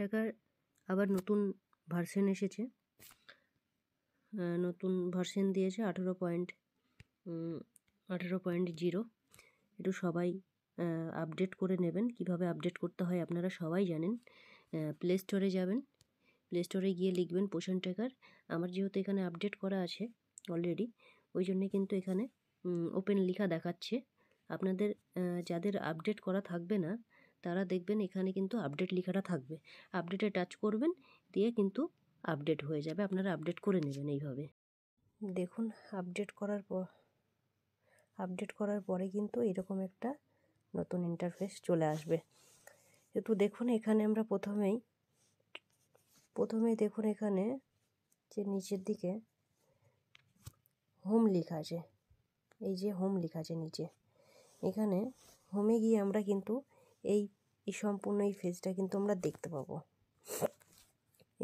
টাকার আবার নতুন ভার্সেন এসেছে নতুন ভার্সেন দিয়েছে আঠেরো পয়েন্ট আঠেরো পয়েন্ট জিরো একটু সবাই আপডেট করে নেবেন কিভাবে আপডেট করতে হয় আপনারা সবাই জানেন প্লে স্টোরে যাবেন প্লে স্টোরে গিয়ে লিখবেন পোষণ ট্র্যাকার আমার যেহেতু এখানে আপডেট করা আছে অলরেডি ওই জন্য কিন্তু এখানে ওপেন লেখা দেখাচ্ছে আপনাদের যাদের আপডেট করা থাকবে না তারা দেখবেন এখানে কিন্তু আপডেট লেখাটা থাকবে আপডেটে টাচ করবেন দিয়ে কিন্তু আপডেট হয়ে যাবে আপনারা আপডেট করে নেবেন এইভাবে দেখুন আপডেট করার পর আপডেট করার পরে কিন্তু এরকম একটা নতুন ইন্টারফেস চলে আসবে কিন্তু দেখুন এখানে আমরা প্রথমেই প্রথমেই দেখুন এখানে যে নিচের দিকে হোম লেখা আছে এই যে হোম লেখা আছে নিচে এখানে হোমে গিয়ে আমরা কিন্তু এই এই সম্পূর্ণ এই ফেজটা কিন্তু আমরা দেখতে পাবো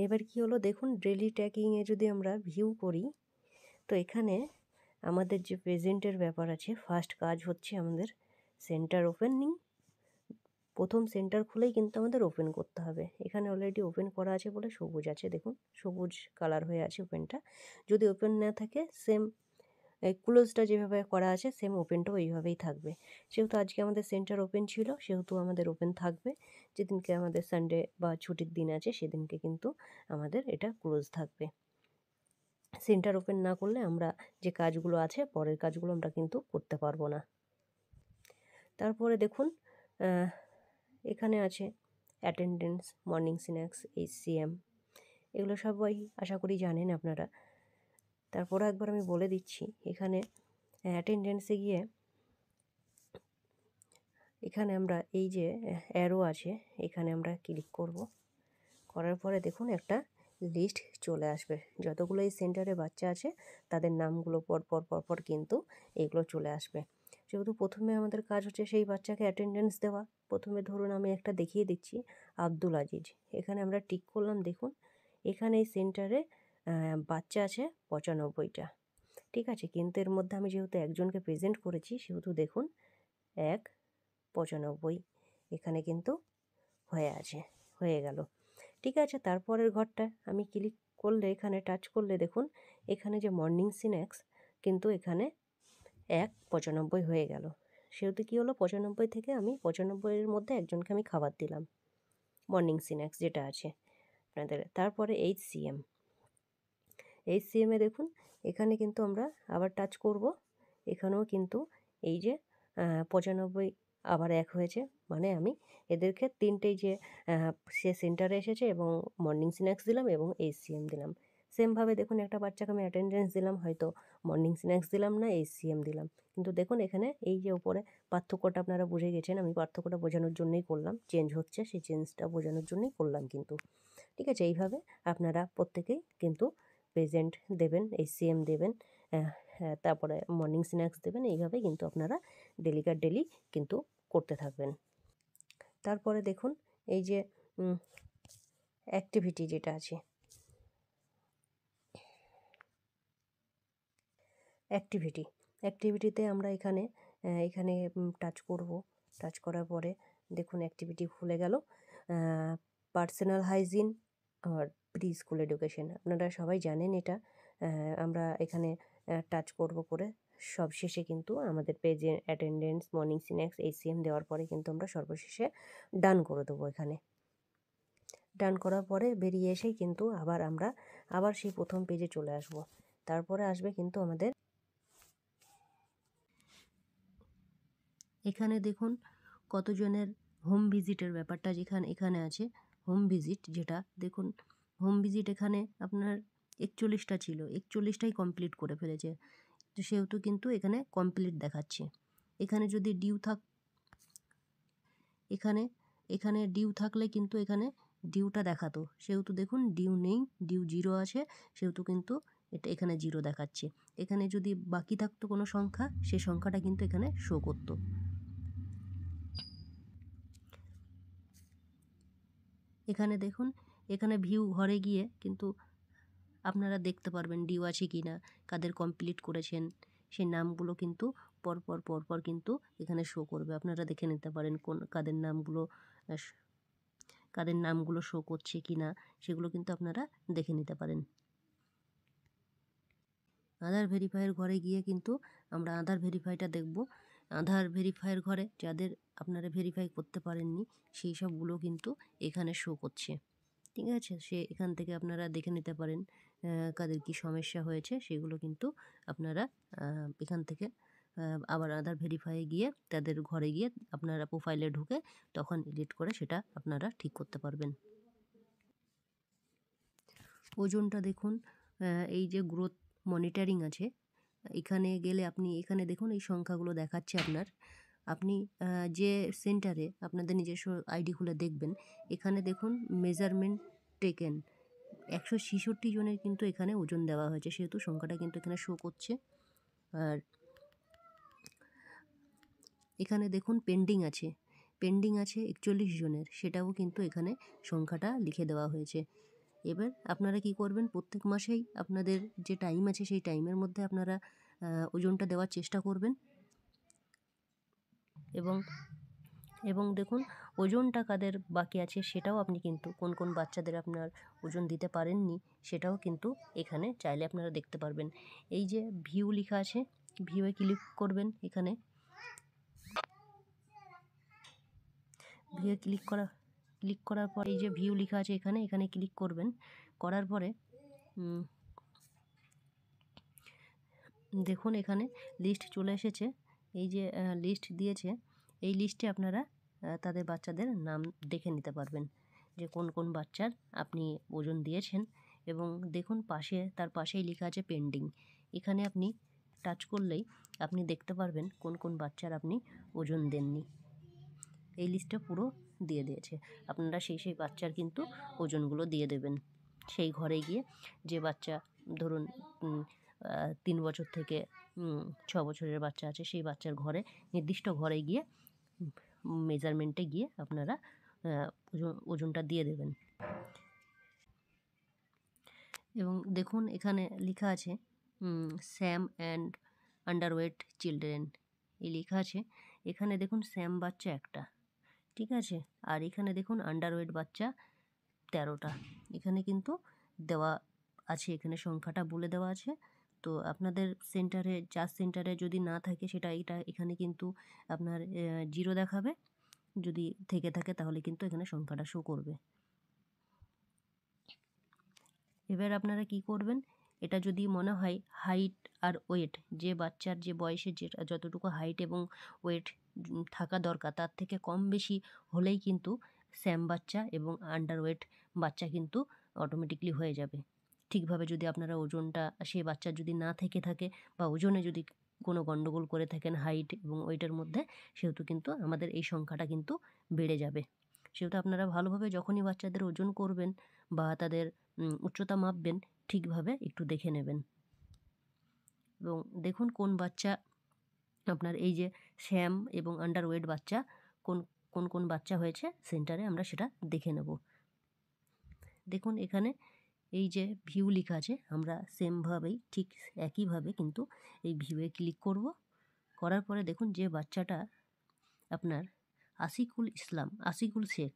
এবার কি হলো দেখুন ডেলি ট্যাকিংয়ে যদি আমরা ভিউ করি তো এখানে আমাদের যে প্রেজেন্টের ব্যাপার আছে ফার্স্ট কাজ হচ্ছে আমাদের সেন্টার ওপেনিং প্রথম সেন্টার খুলেই কিন্তু আমাদের ওপেন করতে হবে এখানে অলরেডি ওপেন করা আছে বলে সবুজ আছে দেখুন সবুজ কালার হয়ে আছে ওপেনটা যদি ওপেন না থাকে সেম ক্লোজটা যেভাবে করা আছে সেম ওপেনটাও এইভাবেই থাকবে সেহেতু আজকে আমাদের সেন্টার ওপেন ছিল সেহেতু আমাদের ওপেন থাকবে যেদিনকে আমাদের সানডে বা ছুটির দিন আছে সেদিনকে কিন্তু আমাদের এটা ক্লোজ থাকবে সেন্টার ওপেন না করলে আমরা যে কাজগুলো আছে পরের কাজগুলো আমরা কিন্তু করতে পারবো না তারপরে দেখুন এখানে আছে অ্যাটেন্ডেন্স মর্নিং স্ন্যাক্স এইচসিএম এগুলো সবাই আশা করি জানেন আপনারা তারপরে একবার আমি বলে দিচ্ছি এখানে অ্যাটেন্ডেন্সে গিয়ে এখানে আমরা এই যে অ্যারো আছে এখানে আমরা ক্লিক করব করার পরে দেখুন একটা লিস্ট চলে আসবে যতগুলো এই সেন্টারে বাচ্চা আছে তাদের নামগুলো পরপর পরপর কিন্তু এগুলো চলে আসবে যেহেতু প্রথমে আমাদের কাজ হচ্ছে সেই বাচ্চাকে অ্যাটেন্ডেন্স দেওয়া প্রথমে ধরুন আমি একটা দেখিয়ে দিচ্ছি আব্দুল আজিজ এখানে আমরা টিক করলাম দেখুন এখানে এই সেন্টারে বাচ্চা আছে পঁচানব্বইটা ঠিক আছে কিন্তু এর মধ্যে আমি যেহেতু একজনকে প্রেজেন্ট করেছি সেহেতু দেখুন এক পঁচানব্বই এখানে কিন্তু হয়ে আছে হয়ে গেল ঠিক আছে তারপরের ঘরটা আমি ক্লিক করলে এখানে টাচ করলে দেখুন এখানে যে মর্নিং স্ন্যাক্স কিন্তু এখানে এক পঁচানব্বই হয়ে গেল সেহেতু কী হলো পঁচানব্বই থেকে আমি পঁচানব্বইয়ের মধ্যে একজনকে আমি খাবার দিলাম মর্নিং স্ন্যাক্স যেটা আছে আপনাদের তারপরে এইচ সি এম এই সিএমে দেখুন এখানে কিন্তু আমরা আবার টাচ করব এখানেও কিন্তু এই যে পঁচানব্বই আবার এক হয়েছে মানে আমি এদেরকে তিনটেই যে সে সেন্টারে এসেছে এবং মর্নিং স্ন্যাক্স দিলাম এবং এই সিএম দিলাম সেমভাবে দেখুন একটা বাচ্চাকে আমি অ্যাটেন্ডেন্স দিলাম হয়তো মর্নিং স্ন্যাক্স দিলাম না এই সিএম দিলাম কিন্তু দেখুন এখানে এই যে ওপরে পার্থক্যটা আপনারা বুঝে গেছেন আমি পার্থক্যটা বোঝানোর জন্যই করলাম চেঞ্জ হচ্ছে সেই চেঞ্জটা বোঝানোর জন্যই করলাম কিন্তু ঠিক আছে এইভাবে আপনারা প্রত্যেকেই কিন্তু প্রেজেন্ট দেবেন এই সিএম দেবেন হ্যাঁ, তারপরে মর্নিং স্ন্যাক্স দেবেন এইভাবে কিন্তু আপনারা ডেলিকার ডেলি কিন্তু করতে থাকবেন তারপরে দেখুন এই যে অ্যাক্টিভিটি যেটা আছে অ্যাক্টিভিটি অ্যাক্টিভিটিতে আমরা এখানে এখানে টাচ করব টাচ করার পরে দেখুন অ্যাক্টিভিটি খুলে গেল পার্সোনাল হাইজিন আর প্রি স্কুল এডুকেশন আপনারা সবাই জানেন এটা আমরা এখানে টাচ করব করে সবশেষে কিন্তু আমাদের পেজে অ্যাটেন্ডেন্স মর্নিং স্ন্যাক্স এসিএম দেওয়ার পরে কিন্তু আমরা সর্বশেষে ডান করে দেবো এখানে ডান করার পরে বেরিয়ে এসেই কিন্তু আবার আমরা আবার সেই প্রথম পেজে চলে আসব তারপরে আসবে কিন্তু আমাদের এখানে দেখুন কতজনের হোম ভিজিটের ব্যাপারটা যেখানে এখানে আছে হোম ভিজিট যেটা দেখুন হোম ভিজিট এখানে আপনার একচল্লিশটা ছিল একচল্লিশটাই কমপ্লিট করে ফেলেছে তো সেহেতু কিন্তু এখানে কমপ্লিট দেখাচ্ছে এখানে যদি ডিউ থাক এখানে এখানে ডিউ থাকলে কিন্তু এখানে ডিউটা দেখাতো সেহেতু দেখুন ডিউ নেই ডিউ জিরো আছে সেহেতু কিন্তু এটা এখানে জিরো দেখাচ্ছে এখানে যদি বাকি থাকতো কোনো সংখ্যা সে সংখ্যাটা কিন্তু এখানে শো করত এখানে দেখুন এখানে ভিউ ঘরে গিয়ে কিন্তু আপনারা দেখতে পারবেন ডিউ আছে কি না কাদের কমপ্লিট করেছেন সেই নামগুলো কিন্তু পরপর পরপর কিন্তু এখানে শো করবে আপনারা দেখে নিতে পারেন কোন কাদের নামগুলো কাদের নামগুলো শো করছে কি না সেগুলো কিন্তু আপনারা দেখে নিতে পারেন আধার ভেরিফাইয়ের ঘরে গিয়ে কিন্তু আমরা আধার ভেরিফাইটা দেখব আধার ভেরিফাইয়ের ঘরে যাদের আপনারা ভেরিফাই করতে পারেননি সেই সবগুলো কিন্তু এখানে শো করছে ঠিক আছে সে এখান থেকে আপনারা দেখে নিতে পারেন কাদের কি সমস্যা হয়েছে সেগুলো কিন্তু আপনারা এখান থেকে আবার আধার ভেরিফাই গিয়ে তাদের ঘরে গিয়ে আপনারা প্রোফাইলে ঢুকে তখন এডিট করে সেটা আপনারা ঠিক করতে পারবেন ওজনটা দেখুন এই যে গ্রোথ মনিটারিং আছে এখানে গেলে আপনি এখানে দেখুন এই সংখ্যাগুলো দেখাচ্ছে আপনার আপনি যে সেন্টারে আপনাদের নিজস্ব আইডি খুলে দেখবেন এখানে দেখুন মেজারমেন্ট টেকেন একশো ছেষট্টি জনের কিন্তু এখানে ওজন দেওয়া হয়েছে সেহেতু সংখ্যাটা কিন্তু এখানে শো করছে আর এখানে দেখুন পেন্ডিং আছে পেন্ডিং আছে একচল্লিশ জনের সেটাও কিন্তু এখানে সংখ্যাটা লিখে দেওয়া হয়েছে এবার আপনারা কি করবেন প্রত্যেক মাসেই আপনাদের যে টাইম আছে সেই টাইমের মধ্যে আপনারা ওজনটা দেওয়ার চেষ্টা করবেন এবং এবং দেখুন ওজনটা কাদের বাকি আছে সেটাও আপনি কিন্তু কোন কোন বাচ্চাদের আপনার ওজন দিতে পারেননি সেটাও কিন্তু এখানে চাইলে আপনারা দেখতে পারবেন এই যে ভিউ লেখা আছে ভিউয়ে ক্লিক করবেন এখানে ভিউয়ে ক্লিক করা ক্লিক করার পর এই যে ভিউ লেখা আছে এখানে এখানে ক্লিক করবেন করার পরে দেখুন এখানে লিস্ট চলে এসেছে এই যে লিস্ট দিয়েছে এই লিস্টে আপনারা তাদের বাচ্চাদের নাম দেখে নিতে পারবেন যে কোন কোন বাচ্চার আপনি ওজন দিয়েছেন এবং দেখুন পাশে তার পাশেই লেখা আছে পেন্ডিং এখানে আপনি টাচ করলেই আপনি দেখতে পারবেন কোন কোন বাচ্চার আপনি ওজন দেননি এই লিস্টটা পুরো দিয়ে দিয়েছে আপনারা সেই সেই বাচ্চার কিন্তু ওজনগুলো দিয়ে দেবেন সেই ঘরে গিয়ে যে বাচ্চা ধরুন তিন বছর থেকে ছ বছরের বাচ্চা আছে সেই বাচ্চার ঘরে নির্দিষ্ট ঘরে গিয়ে মেজারমেন্টে গিয়ে আপনারা ওজনটা দিয়ে দেবেন এবং দেখুন এখানে লেখা আছে স্যাম অ্যান্ড আন্ডারওয়েট চিলড্রেন এই লেখা আছে এখানে দেখুন স্যাম বাচ্চা একটা ঠিক আছে আর এখানে দেখুন আন্ডারওয়েট বাচ্চা তেরোটা এখানে কিন্তু দেওয়া আছে এখানে সংখ্যাটা বলে দেওয়া আছে তো আপনাদের সেন্টারে চার্জ সেন্টারে যদি না থাকে সেটা এটা এখানে কিন্তু আপনার জিরো দেখাবে যদি থেকে থাকে তাহলে কিন্তু এখানে সংখ্যাটা শো করবে এবার আপনারা কি করবেন এটা যদি মনে হয় হাইট আর ওয়েট যে বাচ্চার যে বয়সে যেটা যতটুকু হাইট এবং ওয়েট থাকা দরকার তার থেকে কম বেশি হলেই কিন্তু স্যাম বাচ্চা এবং আন্ডার ওয়েট বাচ্চা কিন্তু অটোমেটিকলি হয়ে যাবে ঠিকভাবে যদি আপনারা ওজনটা সেই বাচ্চার যদি না থেকে থাকে বা ওজনে যদি কোনো গণ্ডগোল করে থাকেন হাইট এবং ওয়েটের মধ্যে সেহেতু কিন্তু আমাদের এই সংখ্যাটা কিন্তু বেড়ে যাবে সেহেতু আপনারা ভালোভাবে যখনই বাচ্চাদের ওজন করবেন বা তাদের উচ্চতা মাপবেন ঠিকভাবে একটু দেখে নেবেন এবং দেখুন কোন বাচ্চা আপনার এই যে শ্যাম এবং আন্ডারওয়েট বাচ্চা কোন কোন কোন বাচ্চা হয়েছে সেন্টারে আমরা সেটা দেখে নেব দেখুন এখানে এই যে ভিউ লেখা আছে আমরা সেমভাবেই ঠিক একইভাবে কিন্তু এই ভিউয়ে ক্লিক করব করার পরে দেখুন যে বাচ্চাটা আপনার আসিকুল ইসলাম আসিকুল শেখ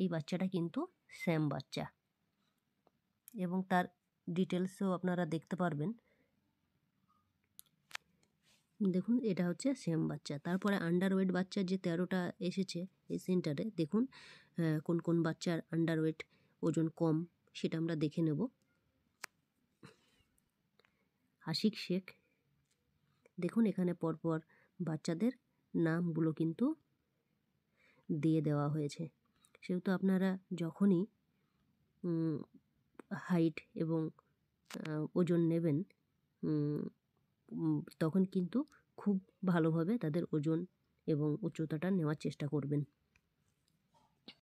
এই বাচ্চাটা কিন্তু স্যাম বাচ্চা এবং তার ডিটেলসও আপনারা দেখতে পারবেন দেখুন এটা হচ্ছে সেম বাচ্চা তারপরে আন্ডারওয়েট বাচ্চা যে তেরোটা এসেছে এই সেন্টারে দেখুন কোন কোন বাচ্চার আন্ডারওয়েট ওজন কম সেটা আমরা দেখে নেব আশিক শেখ দেখুন এখানে পরপর বাচ্চাদের নামগুলো কিন্তু দিয়ে দেওয়া হয়েছে সেহেতু আপনারা যখনই হাইট এবং ওজন নেবেন তখন কিন্তু খুব ভালোভাবে তাদের ওজন এবং উচ্চতাটা নেওয়ার চেষ্টা করবেন